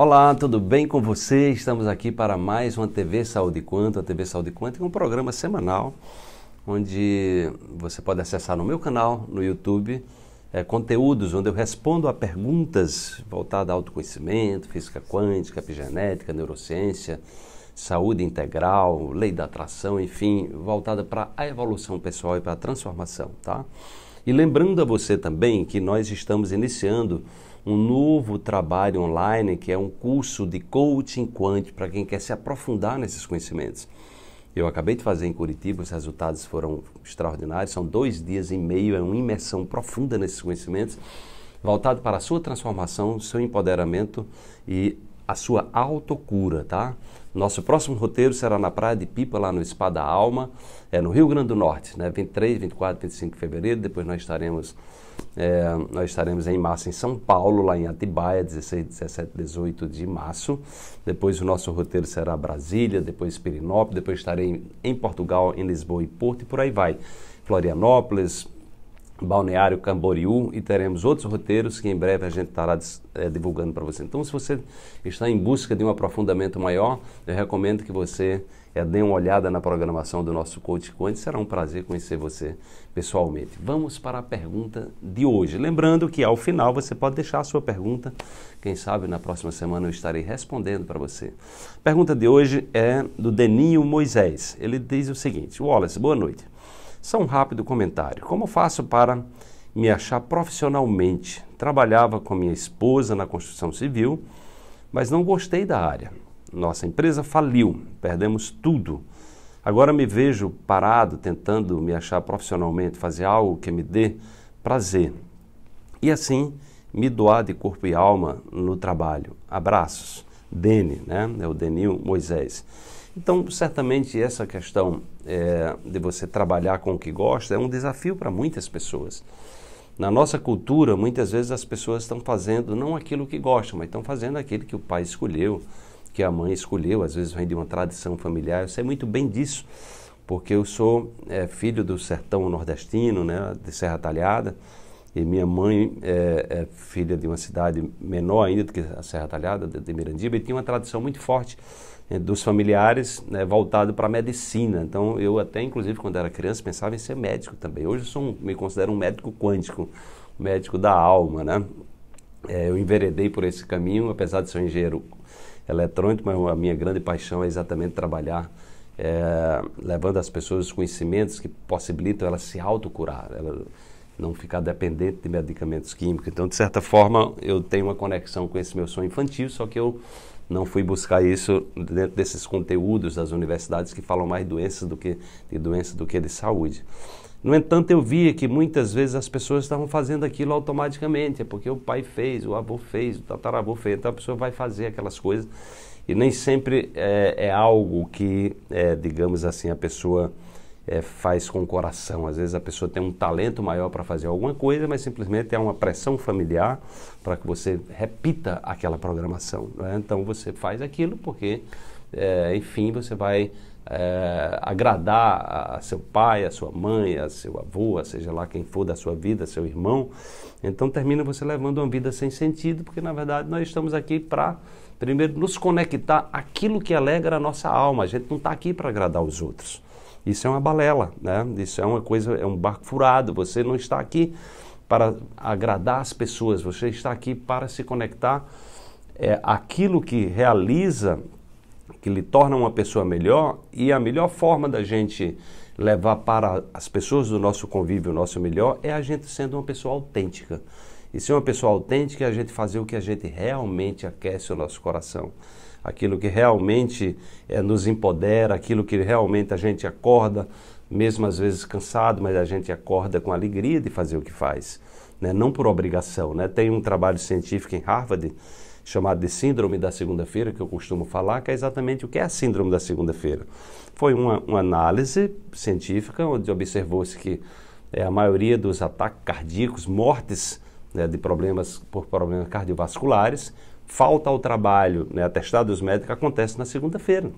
Olá, tudo bem com você? Estamos aqui para mais uma TV Saúde Quanto, a TV Saúde Quanto um programa semanal onde você pode acessar no meu canal, no YouTube, é, conteúdos onde eu respondo a perguntas voltadas a autoconhecimento, física quântica, epigenética, neurociência, saúde integral, lei da atração, enfim, voltada para a evolução pessoal e para a transformação, tá? E lembrando a você também que nós estamos iniciando um novo trabalho online que é um curso de coaching quântico para quem quer se aprofundar nesses conhecimentos. Eu acabei de fazer em Curitiba, os resultados foram extraordinários. São dois dias e meio, é uma imersão profunda nesses conhecimentos, voltado para a sua transformação, seu empoderamento e a sua autocura, tá? Nosso próximo roteiro será na Praia de Pipa, lá no Espada Alma, é, no Rio Grande do Norte, né? 23, 24, 25 de fevereiro. Depois nós estaremos, é, nós estaremos em março em São Paulo, lá em Atibaia, 16, 17, 18 de março. Depois o nosso roteiro será Brasília, depois Pirinópolis, depois estarei em, em Portugal, em Lisboa e Porto e por aí vai. Florianópolis, Balneário Camboriú e teremos outros roteiros que em breve a gente estará é, divulgando para você. Então, se você está em busca de um aprofundamento maior, eu recomendo que você é, dê uma olhada na programação do nosso Coach Quant. Será um prazer conhecer você pessoalmente. Vamos para a pergunta de hoje. Lembrando que ao final você pode deixar a sua pergunta. Quem sabe na próxima semana eu estarei respondendo para você. A pergunta de hoje é do Deninho Moisés. Ele diz o seguinte: Wallace, boa noite. Só um rápido comentário. Como faço para me achar profissionalmente? Trabalhava com minha esposa na construção civil, mas não gostei da área. Nossa empresa faliu, perdemos tudo. Agora me vejo parado tentando me achar profissionalmente, fazer algo que me dê prazer. E assim, me doar de corpo e alma no trabalho. Abraços. Dene, né? É o Denil Moisés. Então, certamente essa questão é, de você trabalhar com o que gosta é um desafio para muitas pessoas. Na nossa cultura, muitas vezes as pessoas estão fazendo não aquilo que gostam, mas estão fazendo aquilo que o pai escolheu, que a mãe escolheu, às vezes vem de uma tradição familiar. Eu sei muito bem disso, porque eu sou é, filho do sertão nordestino, né, de Serra Talhada. E minha mãe é, é, filha de uma cidade menor ainda do que a Serra Talhada, de Mirandiba, e tinha uma tradição muito forte é, dos familiares né, voltado para a medicina. Então, eu até, inclusive, quando era criança, pensava em ser médico também. Hoje eu sou um, me considero um médico quântico, um médico da alma, né? É, eu enveredei por esse caminho, apesar de ser um engenheiro eletrônico, mas a minha grande paixão é exatamente trabalhar é, levando às pessoas os conhecimentos que possibilitam elas se autocurar. Ela, não ficar dependente de medicamentos químicos. Então, de certa forma, eu tenho uma conexão com esse meu sonho infantil, só que eu não fui buscar isso dentro desses conteúdos das universidades que falam mais doenças do que de doença do que de saúde. No entanto, eu via que muitas vezes as pessoas estavam fazendo aquilo automaticamente, é porque o pai fez, o avô fez, o tataravô fez, então a pessoa vai fazer aquelas coisas e nem sempre é, é algo que, é, digamos assim, a pessoa é, faz com o coração. Às vezes a pessoa tem um talento maior para fazer alguma coisa, mas simplesmente é uma pressão familiar para que você repita aquela programação. Né? Então você faz aquilo porque, é, enfim, você vai é, agradar a, a, seu pai, a sua mãe, a seu avô, a seja lá quem for da sua vida, seu irmão. Então termina você levando uma vida sem sentido, porque na verdade nós estamos aqui para primeiro nos conectar aquilo que alegra a nossa alma. A gente não está aqui para agradar os outros. Isso é uma balela, né? Isso é uma coisa, é um barco furado. Você não está aqui para agradar as pessoas, você está aqui para se conectar é, aquilo que realiza, que lhe torna uma pessoa melhor e a melhor forma da gente levar para as pessoas do nosso convívio o nosso melhor é a gente sendo uma pessoa autêntica. E ser uma pessoa autêntica é a gente fazer o que a gente realmente aquece o nosso coração aquilo que realmente é, nos empodera, aquilo que realmente a gente acorda, mesmo às vezes cansado, mas a gente acorda com alegria de fazer o que faz, né? não por obrigação. Né? Tem um trabalho científico em Harvard chamado de Síndrome da Segunda-feira, que eu costumo falar, que é exatamente o que é a Síndrome da Segunda-feira. Foi uma, uma análise científica onde observou-se que é, a maioria dos ataques cardíacos, mortes né, de problemas por problemas cardiovasculares, falta ao trabalho, né, atestados médicos, acontece na segunda-feira.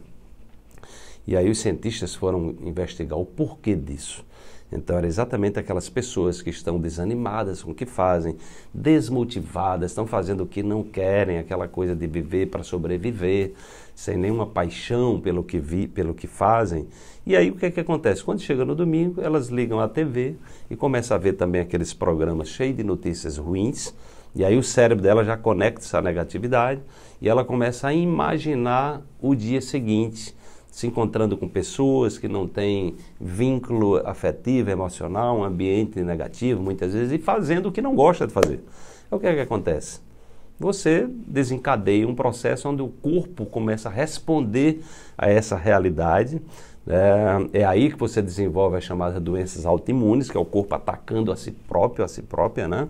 E aí os cientistas foram investigar o porquê disso. Então, era exatamente aquelas pessoas que estão desanimadas com o que fazem, desmotivadas, estão fazendo o que não querem, aquela coisa de viver para sobreviver, sem nenhuma paixão pelo que, vi, pelo que fazem. E aí, o que, é que acontece? Quando chega no domingo, elas ligam a TV e começam a ver também aqueles programas cheios de notícias ruins, e aí o cérebro dela já conecta essa negatividade e ela começa a imaginar o dia seguinte, se encontrando com pessoas que não têm vínculo afetivo, emocional, um ambiente negativo muitas vezes, e fazendo o que não gosta de fazer. Então, o que é que acontece? Você desencadeia um processo onde o corpo começa a responder a essa realidade. É, é aí que você desenvolve as chamadas doenças autoimunes, que é o corpo atacando a si próprio, a si própria, né?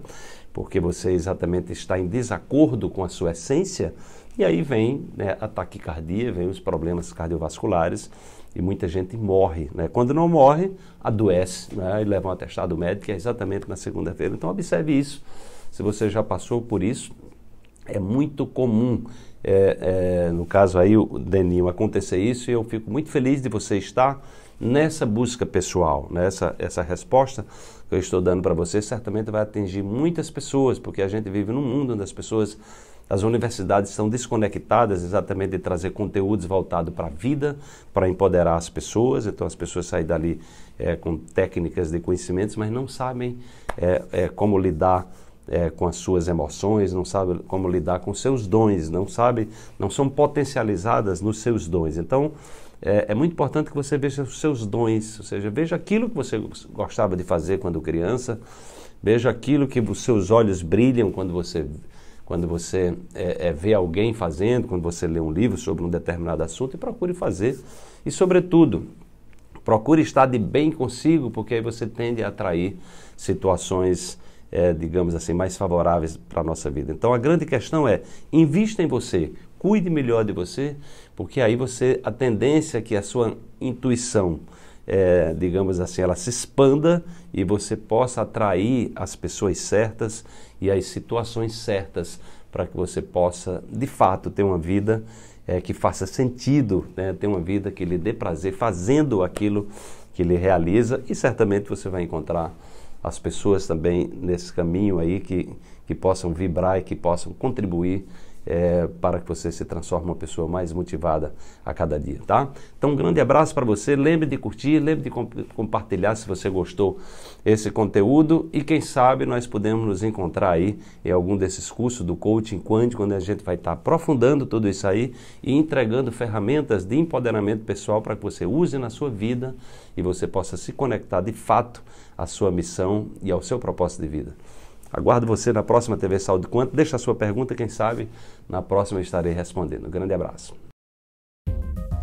porque você exatamente está em desacordo com a sua essência, e aí vem né, a taquicardia, vem os problemas cardiovasculares e muita gente morre. Né? Quando não morre, adoece né? e leva um atestado médico, que é exatamente na segunda-feira. Então, observe isso. Se você já passou por isso, é muito comum, é, é, no caso aí, o Denil acontecer isso e eu fico muito feliz de você estar nessa busca pessoal, nessa essa resposta que eu estou dando para você, certamente vai atingir muitas pessoas, porque a gente vive num mundo onde as pessoas, as universidades estão desconectadas exatamente de trazer conteúdos voltados para a vida, para empoderar as pessoas, então as pessoas saem dali é, com técnicas de conhecimentos, mas não sabem é, é, como lidar é, com as suas emoções, não sabe como lidar com seus dons, não sabe, não são potencializadas nos seus dons. Então, é, é, muito importante que você veja os seus dons, ou seja, veja aquilo que você gostava de fazer quando criança, veja aquilo que os seus olhos brilham quando você, quando você é, é, vê alguém fazendo, quando você lê um livro sobre um determinado assunto e procure fazer. E, sobretudo, procure estar de bem consigo, porque aí você tende a atrair situações. É, digamos assim, mais favoráveis para a nossa vida. Então a grande questão é: invista em você, cuide melhor de você, porque aí você a tendência é que a sua intuição, é, digamos assim, ela se expanda e você possa atrair as pessoas certas e as situações certas para que você possa, de fato, ter uma vida é, que faça sentido, né? ter uma vida que lhe dê prazer fazendo aquilo que lhe realiza e certamente você vai encontrar as pessoas também nesse caminho aí que, que possam vibrar e que possam contribuir é, para que você se transforme uma pessoa mais motivada a cada dia, tá? Então, um grande abraço para você. Lembre de curtir, lembre de comp compartilhar se você gostou esse conteúdo e quem sabe nós podemos nos encontrar aí em algum desses cursos do coaching quântico, quando a gente vai estar tá aprofundando tudo isso aí e entregando ferramentas de empoderamento pessoal para que você use na sua vida e você possa se conectar de fato à sua missão e ao seu propósito de vida. Aguardo você na próxima TV Saúde Quanto. Deixa a sua pergunta, quem sabe na próxima estarei respondendo. Um grande abraço.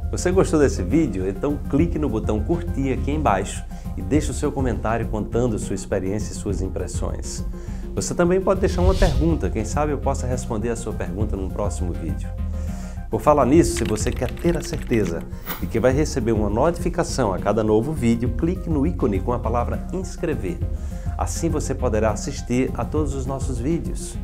Você gostou desse vídeo? Então clique no botão curtir aqui embaixo e deixe o seu comentário contando sua experiência e suas impressões. Você também pode deixar uma pergunta, quem sabe eu possa responder a sua pergunta num próximo vídeo. Por falar nisso, se você quer ter a certeza de que vai receber uma notificação a cada novo vídeo, clique no ícone com a palavra inscrever. Assim você poderá assistir a todos os nossos vídeos.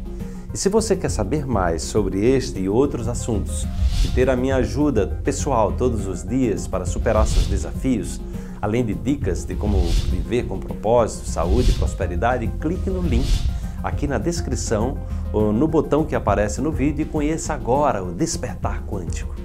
E se você quer saber mais sobre este e outros assuntos e ter a minha ajuda pessoal todos os dias para superar seus desafios, além de dicas de como viver com propósito, saúde e prosperidade, clique no link aqui na descrição no botão que aparece no vídeo e conheça agora o Despertar Quântico.